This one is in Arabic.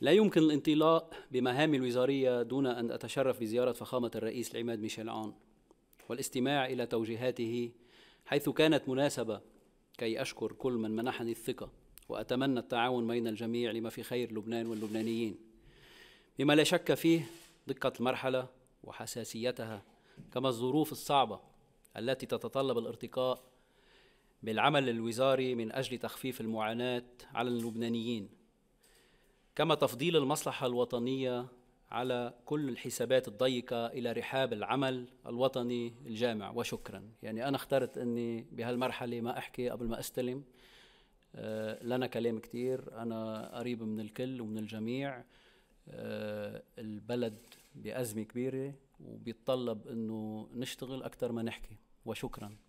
لا يمكن الانطلاق بمهامي الوزارية دون أن أتشرف بزيارة فخامة الرئيس العماد ميشيل عون والاستماع إلى توجيهاته حيث كانت مناسبة كي أشكر كل من منحني الثقة وأتمنى التعاون بين الجميع لما في خير لبنان واللبنانيين بما لا شك فيه دقة المرحلة وحساسيتها كما الظروف الصعبة التي تتطلب الارتقاء بالعمل الوزاري من أجل تخفيف المعاناة على اللبنانيين كما تفضيل المصلحة الوطنية على كل الحسابات الضيقة إلى رحاب العمل الوطني الجامع وشكرا يعني أنا اخترت أني بهالمرحلة ما أحكي قبل ما أستلم آه، لنا كلام كتير أنا قريب من الكل ومن الجميع آه، البلد بأزمة كبيرة وبيتطلب أنه نشتغل أكثر ما نحكي وشكراً